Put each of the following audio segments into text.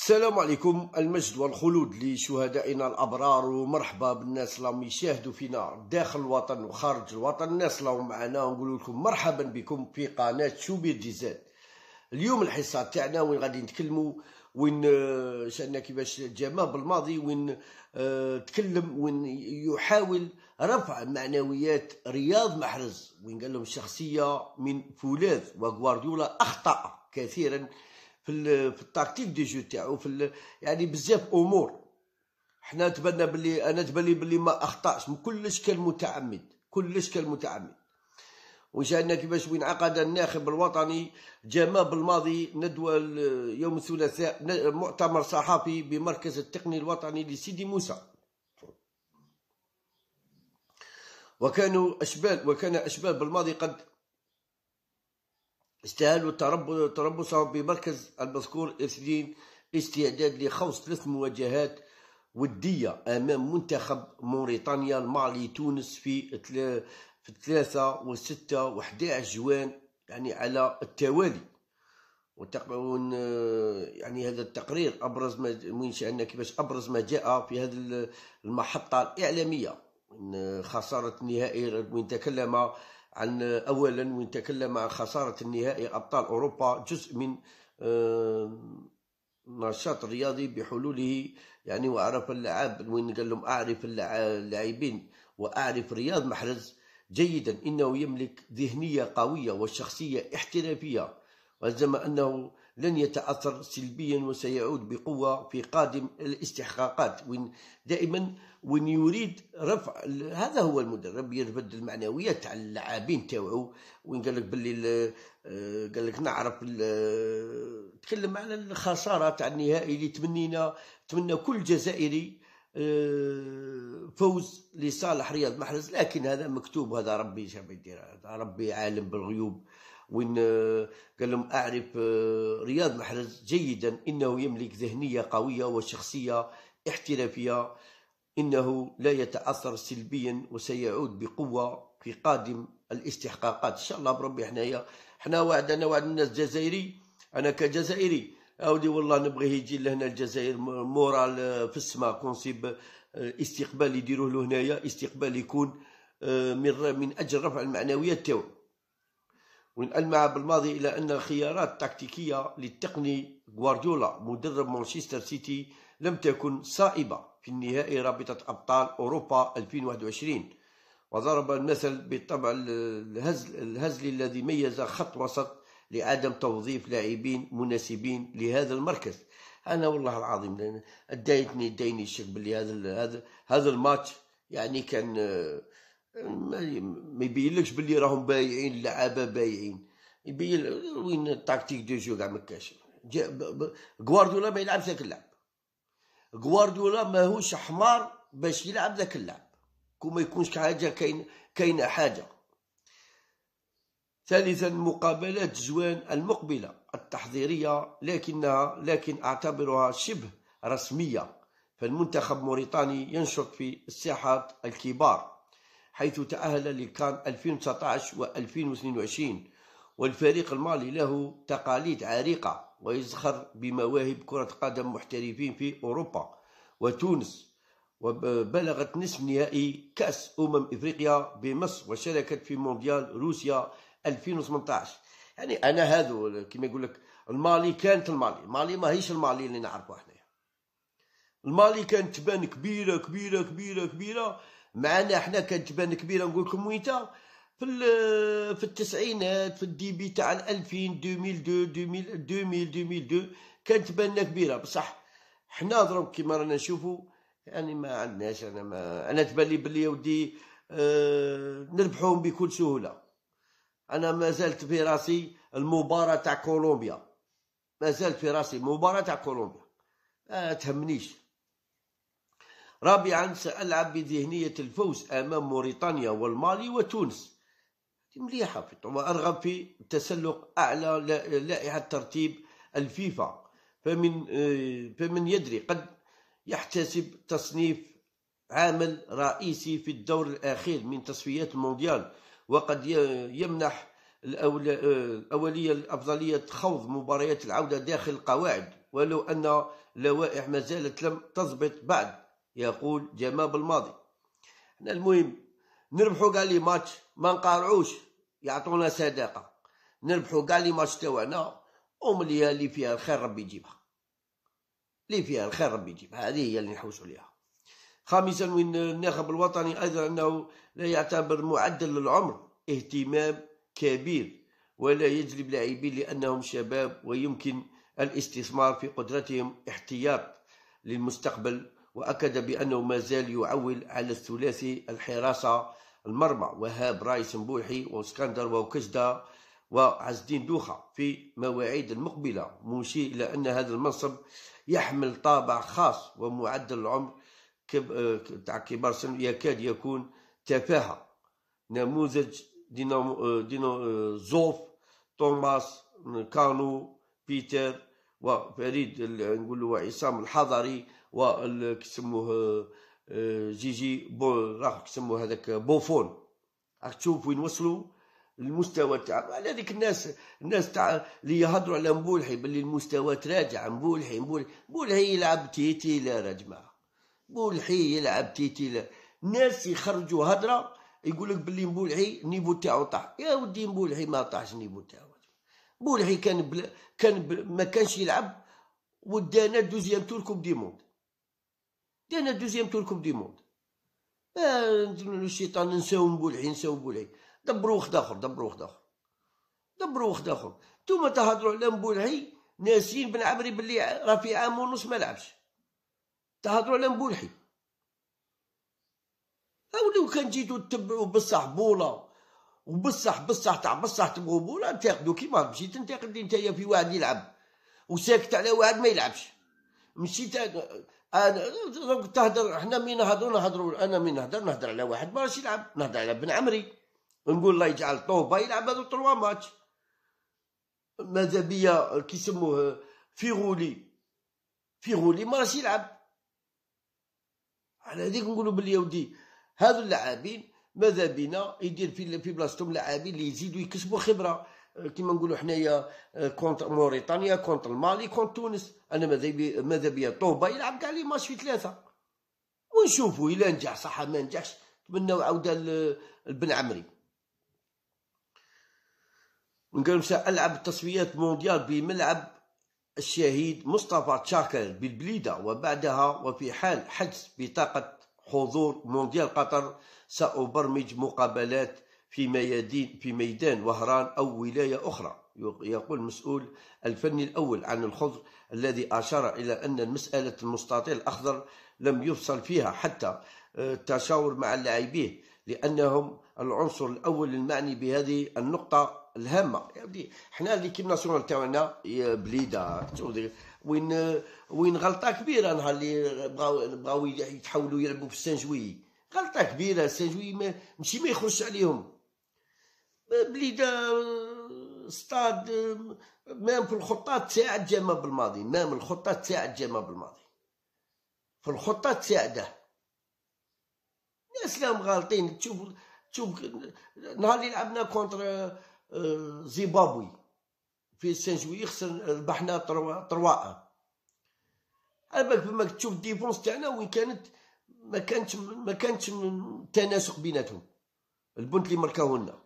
السلام عليكم المجد والخلود لشهدائنا الابرار ومرحبا بالناس اللي يشاهدوا فينا داخل الوطن وخارج الوطن الناس اللي معنا نقول لكم مرحبا بكم في قناه شوبير جيزان اليوم الحصه تاعنا وين غادي نتكلموا وين آه، شأننا كيفاش جماه بالماضي وين آه، تكلم وين يحاول رفع معنويات رياض محرز وين قال لهم الشخصيه من فولاذ وغوارديولا اخطا كثيرا في في التاكتيك دي جو تاعو في يعني بزاف امور حنا تبنى باللي انا لي باللي ما اخطاش كلش كان متعمد كلش كان متعمد وجانا كيفاش وين عقد الناخب الوطني جمال بالماضي ندوة يوم الثلاثاء مؤتمر صحفي بمركز التقني الوطني لسيدي موسى وكانوا أشبال وكان أشبال بالماضي قد استهلوا تربصهم بمركز المذكور اثنين استعداد لخوض ثلاث مواجهات ودية أمام منتخب موريتانيا المالي تونس في في ثلاثة وستة وحداعش جوان يعني على التوالي وتقعون آه، يعني هذا التقرير أبرز ما من شأن كيفاش أبرز ما جاء في هذه المحطة الإعلامية خسارة النهائي وين تكلم عن أولا وين تكلم عن خسارة النهائي أبطال أوروبا جزء من آه، نشاط رياضي بحلوله يعني وعرف اللعاب وين قال لهم أعرف اللاعبين وأعرف رياض محرز جيدا إنه يملك ذهنية قوية وشخصية احترافية وزم أنه لن يتأثر سلبيا وسيعود بقوة في قادم الاستحقاقات وين دائما وين يريد رفع هذا هو المدرب يرفد المعنويات تاع اللاعبين تاوعو وين قال لك باللي آه، قال لك نعرف آه، تكلم على الخساره تاع النهائي اللي تمنينا تمنى كل جزائري آه، فوز لصالح رياض محرز لكن هذا مكتوب هذا ربي شاف يدير هذا ربي عالم بالغيوب وين قال لهم اعرف رياض محرز جيدا انه يملك ذهنيه قويه وشخصيه احترافيه إنه لا يتأثر سلبيا وسيعود بقوة في قادم الاستحقاقات إن شاء الله بربي حنايا حنا وعدنا وعد الناس الجزائري أنا كجزائري أودي والله نبغيه يجي لهنا الجزائر مورال آه، في السماء كونسيب آه، استقبال يديروه له هنايا استقبال يكون آه، من من أجل رفع المعنويات تاعو ونألمع بالماضي إلى أن الخيارات التكتيكية للتقني غوارديولا مدرب مانشستر سيتي لم تكن صائبة في النهائي رابطة أبطال أوروبا 2021 وضرب المثل بالطبع الهزل, الهزل الذي ميز خط وسط لعدم توظيف لاعبين مناسبين لهذا المركز انا والله العظيم دايتني دايني الشك بلي هذا هذا هذا الماتش يعني كان ما يبينلكش بلي راهم بايعين اللعابه بايعين يبين وين التكتيك دو جو كاع ما كاش جوارديولا ما يلعبش ذاك اللعب غوارديولا ماهوش حمار باش يلعب ذاك اللعب كون ما يكونش حاجه كاين كاين حاجه ثالثا مقابلات جوان المقبله التحضيريه لكنها لكن اعتبرها شبه رسميه فالمنتخب موريتاني ينشط في الساحات الكبار حيث تأهل لكان 2019 و 2022 والفريق المالي له تقاليد عريقه ويزخر بمواهب كرة قدم محترفين في أوروبا وتونس وبلغت نصف نهائي كأس أمم إفريقيا بمصر وشاركت في مونديال روسيا 2018 يعني أنا هذا كما يقول لك المالي كانت المالي المالي ماهيش المالي اللي نعرفه حنايا المالي كانت تبان كبيرة كبيرة كبيرة كبيرة معنا احنا كانت تبان كبيرة نقول لكم ويتا في في التسعينات في الديبي تاع 2000 2002 2000 2002 كانت بالنا كبيره بصح حنا ضرب كيما رانا نشوفوا يعني ما عندناش انا ما انا تبان لي بلي ودي أه نربحوهم بكل سهوله انا ما زالت في راسي المباراه تاع كولومبيا ما زالت في راسي المباراه تاع كولومبيا ما تهمنيش رابعا سألعب بذهنية الفوز أمام موريتانيا والمالي وتونس مليحه في وارغب في تسلق اعلى لائحه ترتيب الفيفا فمن آه، فمن يدري قد يحتسب تصنيف عامل رئيسي في الدور الاخير من تصفيات المونديال وقد يمنح الأولية الأفضلية خوض مباريات العودة داخل القواعد ولو أن لوائح ما زالت لم تضبط بعد يقول جمال الماضي المهم نربحوا قال لي ماتش ما نقارعوش يعطونا صداقه نربحوا قال لي ماتش تاعنا ومليها اللي فيها الخير ربي يجيبها اللي فيها الخير ربي يجيبها هذه هي اللي نحوس عليها خامسا وين الناخب الوطني ايضا انه لا يعتبر معدل العمر اهتمام كبير ولا يجلب لاعبين لانهم شباب ويمكن الاستثمار في قدرتهم احتياط للمستقبل وأكد بأنه ما زال يعول على الثلاثي الحراسة المرمى وهاب رايس مبوحي واسكندر وكجدة وعز الدين دوخة في مواعيد المقبلة مشير إلى أن هذا المنصب يحمل طابع خاص ومعدل العمر تاع كبار السن يكاد يكون تفاهة نموذج دينو دينو زوف توماس كانو بيتر وفريد نقول له عصام الحضري وكيسموه آه، جيجي بو راه كيسموه هذاك بوفون راك تشوف وين وصلوا المستوى تاع على هذيك الناس الناس تاع اللي يهضروا على مبولحي باللي المستوى تراجع مبولحي مبولحي مبولحي يلعب تيتي لا يا جماعه مبولحي يلعب تيتي لا ناس يخرجوا هضره يقول لك باللي مبولحي النيفو تاعو طاح يا ودي مبولحي ما طاحش النيفو تاعو بولعي كان بل... كان بل... ما كانش يلعب ودانا دوزيام تور كوب دي موند دانا دوزيام تور كوب دي موند الشيطان نساو بولعي نساو بولعي دبروا وخد اخر دبروا وخد اخر دبروا وخد اخر نتوما تهضروا على بولعي ناسين بن عمري بلي راه في عام ونص ما لعبش تهضروا على مبولحي او لو كان جيتو تتبعوا بصح بوله وبصح بصح تاع بصح تبغوا لا نتاقدوا كيما مشيت تنتقد انت في واحد يلعب وساكت على واحد ما يلعبش مشيت انا دونك تهدر حنا مين نهضروا نهضروا انا مين نهضر نهضر على واحد ما راش يلعب نهضر على بن عمري نقول الله يجعل طوبه يلعب هذو تروا ماتش ماذا بيا كي يسموه فيغولي فيغولي ما راش يلعب على هذيك نقولوا يا ودي هذو اللاعبين ماذا بنا يدير في في بلاصتهم لاعبين اللي يزيدوا يكسبوا خبره آه، كما نقولوا حنايا آه، كونت موريتانيا كونت المالي كونت تونس انا ماذا بي ماذا بيا طوبه يلعب كاع لي ماتش في ثلاثه ونشوفوا الى نجح صح ما نجحش نتمنوا عوده البن عمري نقول العب تصفيات مونديال بملعب الشهيد مصطفى تشاكر بالبليده وبعدها وفي حال حجز بطاقه حضور مونديال قطر سأبرمج مقابلات في ميادين في ميدان وهران أو ولاية أخرى يقول المسؤول الفني الأول عن الخضر الذي أشار إلى أن مسألة المستطيل الأخضر لم يفصل فيها حتى آه، التشاور مع اللاعبيه لأنهم العنصر الأول المعني بهذه النقطة الهامة يعني حنا ليكيب ناسيونال تاعنا بليده وين آه، وين غلطه كبيره نهار اللي بغاو بغاو يتحولوا يلعبوا في السان جوي غلطه كبيره سجوي ما ماشي ما يخرجش عليهم بليدا استاد مام في الخطه تاع جامع بالماضي مام الخطه تاع جامع بالماضي في الخطه تساعده ناس لهم غالطين تشوف تشوف نهار اللي لعبنا كونتر آه، زيمبابوي في سان جوي خسر ربحنا تروا على بالك تشوف الديفونس تاعنا وين كانت ما كانتش ما كانتش تناسق بيناتهم البنت اللي مركاو لنا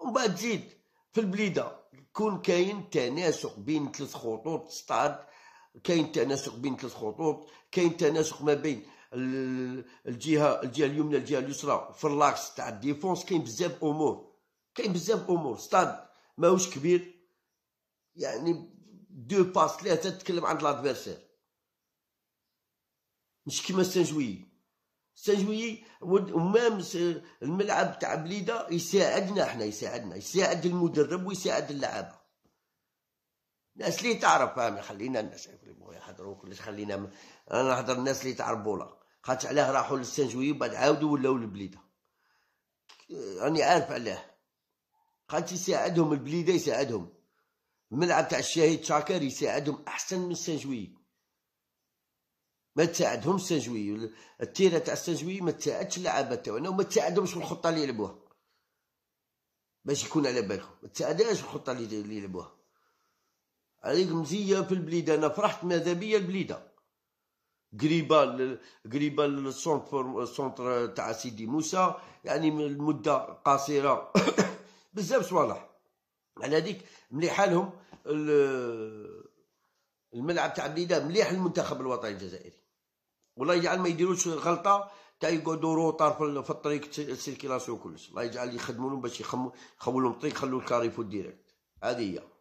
ومن بعد تزيد في البليده يكون كاين تناسق بين ثلاث خطوط ستاد كاين تناسق بين ثلاث خطوط كاين تناسق ما بين الجهه الجهه اليمنى الجهه اليسرى في اللاكس تاع الديفونس كاين بزاف امور كاين بزاف امور ستاد ماهوش كبير يعني دو باس ثلاثه تتكلم عند لادفيرسير مش كيما سان جويي سان ومام الملعب تاع بليده يساعدنا احنا يساعدنا يساعد المدرب ويساعد اللعابه ناس اللي تعرف فاهم خلينا الناس يحضروا كلش خلينا انا نهضر الناس اللي تعرف بولا خاطش علاه راحوا للسنجوي وبعد بعد عاودوا ولاو البليده راني عارف علاه خاطش يساعدهم البليده يساعدهم الملعب تاع الشهيد شاكر يساعدهم احسن من السنجوي ما تساعدهم السنجوي التيره تاع السنجوي ما تساعدش اللعابه تاعنا وما تساعدهمش الخطه اللي يلعبوها باش يكون على بالكم ما تساعدهاش الخطه اللي يلعبوها عليك مزيه في البليده انا فرحت ماذا بيا البليده قريبه قريبه للسونتر تاع سيدي موسى يعني المده قصيره بزاف صوالح على هذيك مليحه لهم الملعب تاع بليده مليح للمنتخب الوطني الجزائري والله يجعل ما يديروش غلطه تا يقعدوا روطار في الطريق السيركيلاسيون كلش الله يجعل يخدموا لهم باش يخمو لهم الطريق خلوا الكاريفو ديريكت هذه هي